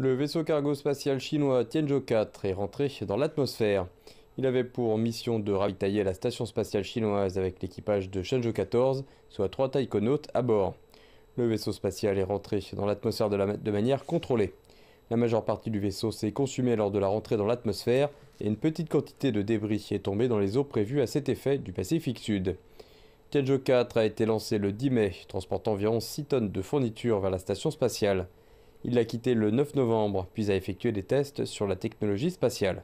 Le vaisseau cargo spatial chinois Tianzhou 4 est rentré dans l'atmosphère. Il avait pour mission de ravitailler la station spatiale chinoise avec l'équipage de Shenzhou 14, soit trois taïkonautes à bord. Le vaisseau spatial est rentré dans l'atmosphère de, manière contrôlée. La majeure partie du vaisseau s'est consumée lors de la rentrée dans l'atmosphère et une petite quantité de débris est tombée dans les eaux prévues à cet effet du Pacifique Sud. Tianzhou 4 a été lancé le 10 mai, transportant environ 6 tonnes de fournitures vers la station spatiale. Il l'a quitté le 9 novembre, puis a effectué des tests sur la technologie spatiale.